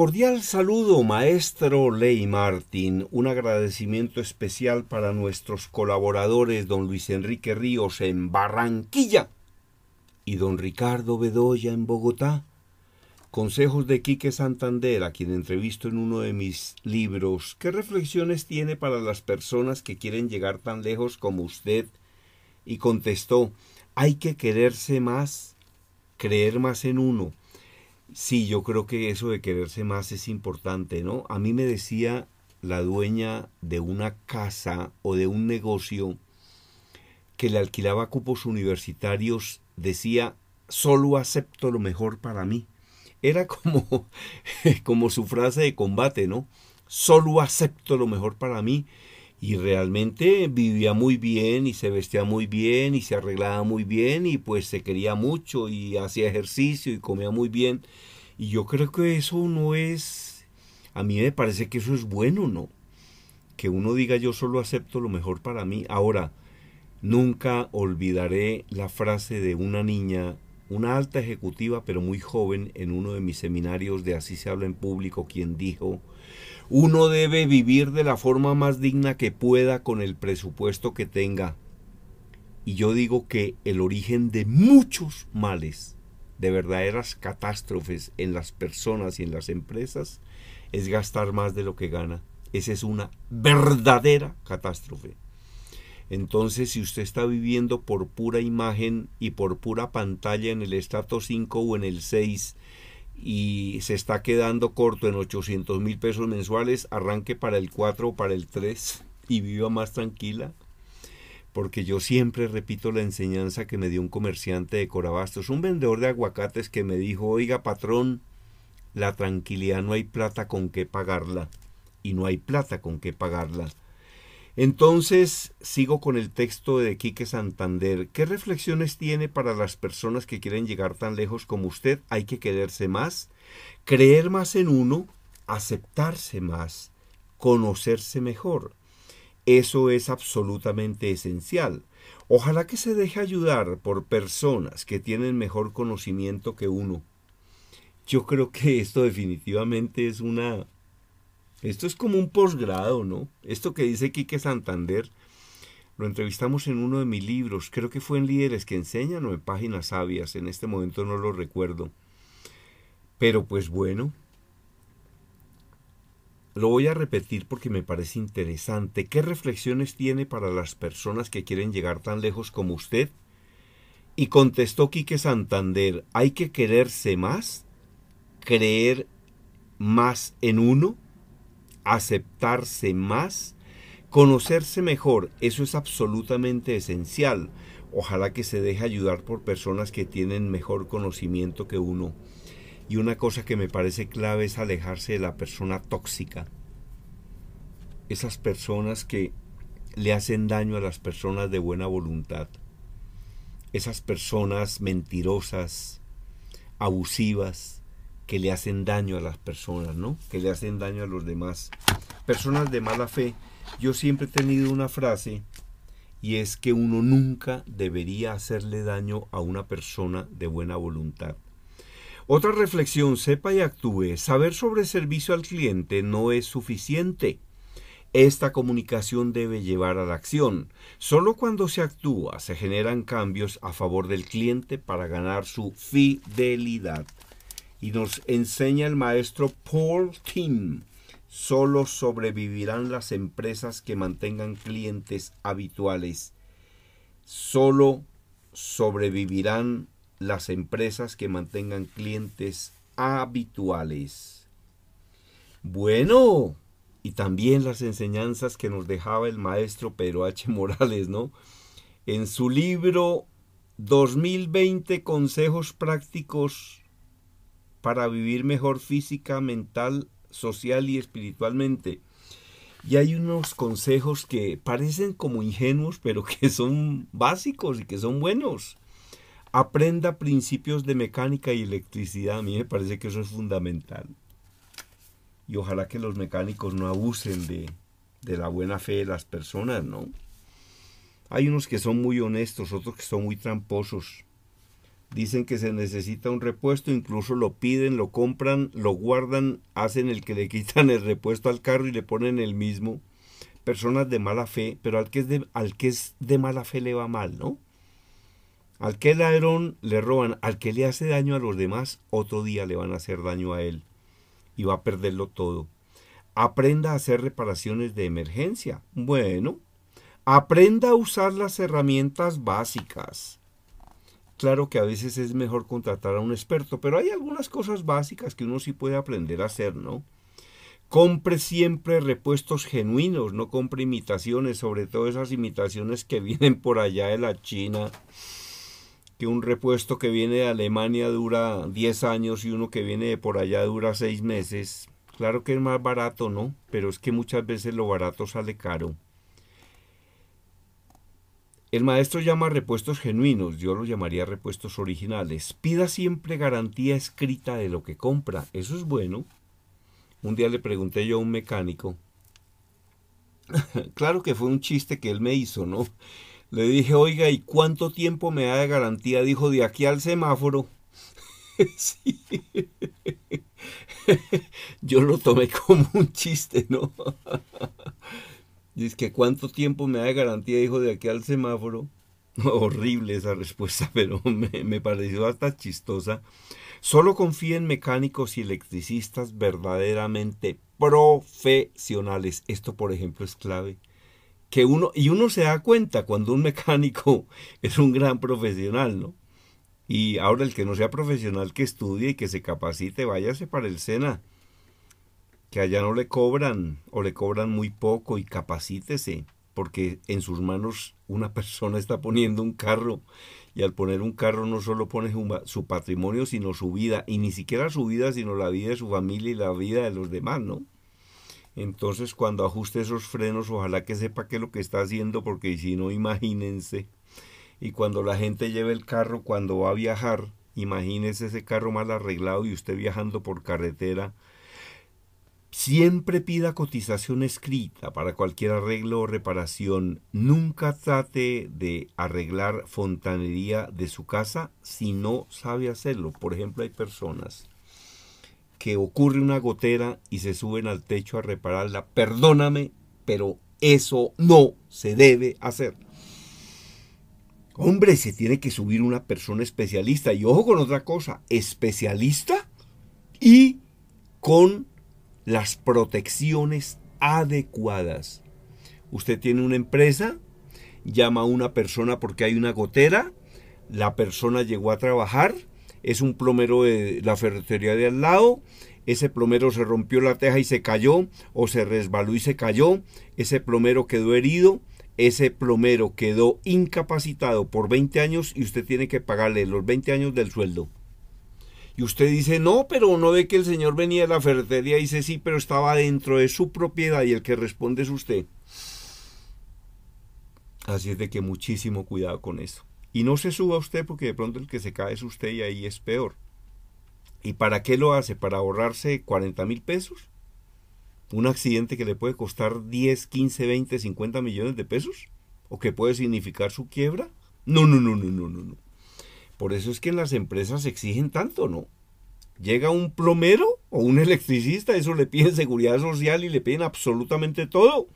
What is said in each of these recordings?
Cordial saludo, maestro Ley Martín. Un agradecimiento especial para nuestros colaboradores, don Luis Enrique Ríos en Barranquilla y don Ricardo Bedoya en Bogotá. Consejos de Quique Santander, a quien entrevisto en uno de mis libros. ¿Qué reflexiones tiene para las personas que quieren llegar tan lejos como usted? Y contestó, hay que quererse más, creer más en uno, Sí, yo creo que eso de quererse más es importante, ¿no? A mí me decía la dueña de una casa o de un negocio que le alquilaba cupos universitarios, decía, solo acepto lo mejor para mí. Era como, como su frase de combate, ¿no? Solo acepto lo mejor para mí y realmente vivía muy bien y se vestía muy bien y se arreglaba muy bien y pues se quería mucho y hacía ejercicio y comía muy bien. Y yo creo que eso no es, a mí me parece que eso es bueno, ¿no? Que uno diga yo solo acepto lo mejor para mí. Ahora, nunca olvidaré la frase de una niña, una alta ejecutiva pero muy joven en uno de mis seminarios de Así se habla en público, quien dijo, uno debe vivir de la forma más digna que pueda con el presupuesto que tenga. Y yo digo que el origen de muchos males, de verdaderas catástrofes en las personas y en las empresas, es gastar más de lo que gana. Esa es una verdadera catástrofe. Entonces, si usted está viviendo por pura imagen y por pura pantalla en el estrato 5 o en el 6 y se está quedando corto en 800 mil pesos mensuales, arranque para el 4 o para el 3 y viva más tranquila. Porque yo siempre repito la enseñanza que me dio un comerciante de Corabastos, un vendedor de aguacates que me dijo, oiga patrón, la tranquilidad no hay plata con qué pagarla. Y no hay plata con qué pagarla. Entonces, sigo con el texto de Quique Santander. ¿Qué reflexiones tiene para las personas que quieren llegar tan lejos como usted? Hay que quererse más, creer más en uno, aceptarse más, conocerse mejor. Eso es absolutamente esencial. Ojalá que se deje ayudar por personas que tienen mejor conocimiento que uno. Yo creo que esto definitivamente es una esto es como un posgrado, ¿no? Esto que dice Quique Santander, lo entrevistamos en uno de mis libros, creo que fue en Líderes que Enseñan o en Páginas Sabias, en este momento no lo recuerdo. Pero pues bueno, lo voy a repetir porque me parece interesante. ¿Qué reflexiones tiene para las personas que quieren llegar tan lejos como usted? Y contestó Quique Santander, ¿hay que quererse más? ¿Creer más en uno? aceptarse más, conocerse mejor, eso es absolutamente esencial. Ojalá que se deje ayudar por personas que tienen mejor conocimiento que uno. Y una cosa que me parece clave es alejarse de la persona tóxica. Esas personas que le hacen daño a las personas de buena voluntad. Esas personas mentirosas, abusivas, que le hacen daño a las personas, ¿no? Que le hacen daño a los demás. Personas de mala fe. Yo siempre he tenido una frase y es que uno nunca debería hacerle daño a una persona de buena voluntad. Otra reflexión, sepa y actúe. Saber sobre servicio al cliente no es suficiente. Esta comunicación debe llevar a la acción. Solo cuando se actúa se generan cambios a favor del cliente para ganar su fidelidad. Y nos enseña el maestro Paul Tim. Solo sobrevivirán las empresas que mantengan clientes habituales. Solo sobrevivirán las empresas que mantengan clientes habituales. Bueno, y también las enseñanzas que nos dejaba el maestro Pedro H. Morales, ¿no? En su libro 2020 Consejos Prácticos para vivir mejor física, mental, social y espiritualmente. Y hay unos consejos que parecen como ingenuos, pero que son básicos y que son buenos. Aprenda principios de mecánica y electricidad. A mí me parece que eso es fundamental. Y ojalá que los mecánicos no abusen de, de la buena fe de las personas, ¿no? Hay unos que son muy honestos, otros que son muy tramposos dicen que se necesita un repuesto, incluso lo piden, lo compran, lo guardan, hacen el que le quitan el repuesto al carro y le ponen el mismo. Personas de mala fe, pero al que es de, al que es de mala fe le va mal, ¿no? Al que ladrón le roban, al que le hace daño a los demás, otro día le van a hacer daño a él y va a perderlo todo. Aprenda a hacer reparaciones de emergencia. Bueno, aprenda a usar las herramientas básicas Claro que a veces es mejor contratar a un experto, pero hay algunas cosas básicas que uno sí puede aprender a hacer, ¿no? Compre siempre repuestos genuinos, no compre imitaciones, sobre todo esas imitaciones que vienen por allá de la China, que un repuesto que viene de Alemania dura 10 años y uno que viene de por allá dura 6 meses. Claro que es más barato, ¿no? Pero es que muchas veces lo barato sale caro. El maestro llama repuestos genuinos, yo los llamaría repuestos originales. Pida siempre garantía escrita de lo que compra, eso es bueno. Un día le pregunté yo a un mecánico, claro que fue un chiste que él me hizo, ¿no? Le dije, oiga, ¿y cuánto tiempo me da de garantía? Dijo, de aquí al semáforo. yo lo tomé como un chiste, ¿no? Dice que cuánto tiempo me da de garantía, hijo, de aquí al semáforo. Horrible esa respuesta, pero me, pareció hasta chistosa. Solo confía en mecánicos y electricistas verdaderamente profesionales. Esto, por ejemplo, es clave. Que uno, y uno se da cuenta cuando un mecánico es un gran profesional, ¿no? Y ahora el que no sea profesional, que estudie y que se capacite, váyase para el SENA que allá no le cobran o le cobran muy poco y capacítese, porque en sus manos una persona está poniendo un carro y al poner un carro no solo pone su, patrimonio, sino su vida, y ni siquiera su vida, sino la vida de su familia y la vida de los demás, ¿no? Entonces cuando ajuste esos frenos, ojalá que sepa qué es lo que está haciendo, porque si no, imagínense. Y cuando la gente lleve el carro, cuando va a viajar, imagínese ese carro mal arreglado y usted viajando por carretera, Siempre pida cotización escrita para cualquier arreglo o reparación. Nunca trate de arreglar fontanería de su casa si no sabe hacerlo. Por ejemplo, hay personas que ocurre una gotera y se suben al techo a repararla. Perdóname, pero eso no se debe hacer. Hombre, se tiene que subir una persona especialista. Y ojo con otra cosa, especialista y con las protecciones adecuadas. Usted tiene una empresa, llama a una persona porque hay una gotera, la persona llegó a trabajar, es un plomero de la ferretería de al lado, ese plomero se rompió la teja y se cayó, o se resbaló y se cayó, ese plomero quedó herido, ese plomero quedó incapacitado por 20 años y usted tiene que pagarle los 20 años del sueldo. Y usted dice, no, pero no ve que el señor venía de la ferretería. Y dice, sí, pero estaba dentro de su propiedad y el que responde es usted. Así es de que muchísimo cuidado con eso. Y no se suba usted porque de pronto el que se cae es usted y ahí es peor. ¿Y para qué lo hace? ¿Para ahorrarse 40 mil pesos? ¿Un accidente que le puede costar 10, 15, 20, 50 millones de pesos? ¿O que puede significar su quiebra? No, no, no, no, no, no. no. Por eso es que en las empresas exigen tanto, ¿no? Llega un plomero o un electricista, eso le piden seguridad social y le piden absolutamente todo.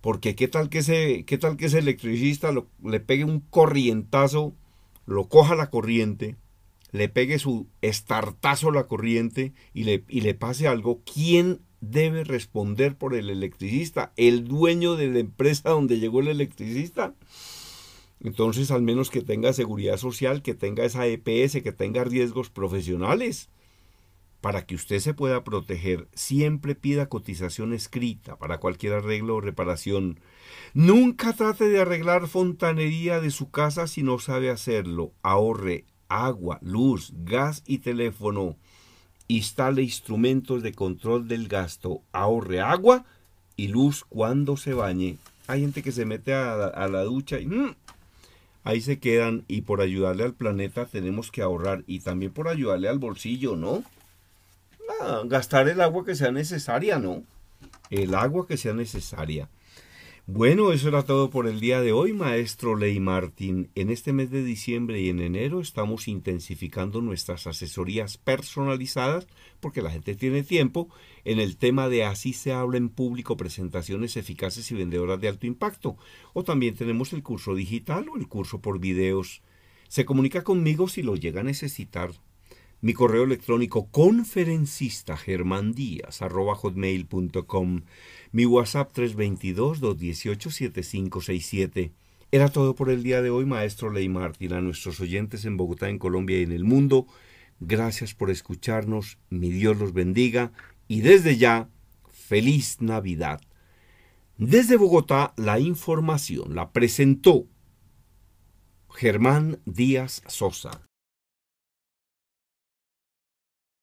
Porque qué tal que ese, qué tal que ese electricista le pegue un corrientazo, lo coja la corriente, le pegue su estartazo la corriente y le, y le pase algo. ¿Quién debe responder por el electricista? ¿El dueño de la empresa donde llegó el electricista? Entonces, al menos que tenga seguridad social, que tenga esa EPS, que tenga riesgos profesionales. Para que usted se pueda proteger, siempre pida cotización escrita para cualquier arreglo o reparación. Nunca trate de arreglar fontanería de su casa si no sabe hacerlo. Ahorre agua, luz, gas y teléfono. Instale instrumentos de control del gasto. Ahorre agua y luz cuando se bañe. Hay gente que se mete a, a la ducha y... Mm, ahí se quedan y por ayudarle al planeta tenemos que ahorrar y también por ayudarle al bolsillo, ¿no? Ah, gastar el agua que sea necesaria, ¿no? El agua que sea necesaria. Bueno, eso era todo por el día de hoy, maestro Ley Martín. En este mes de diciembre y en enero estamos intensificando nuestras asesorías personalizadas, porque la gente tiene tiempo, en el tema de así se habla en público, presentaciones eficaces y vendedoras de alto impacto. O también tenemos el curso digital o el curso por videos. Se comunica conmigo si lo llega a necesitar. Mi correo electrónico conferencista com. Mi WhatsApp 322-218-7567. Era todo por el día de hoy, maestro Ley Martín. A nuestros oyentes en Bogotá, en Colombia y en el mundo, gracias por escucharnos. Mi Dios los bendiga. Y desde ya, feliz Navidad. Desde Bogotá, la información la presentó Germán Díaz Sosa.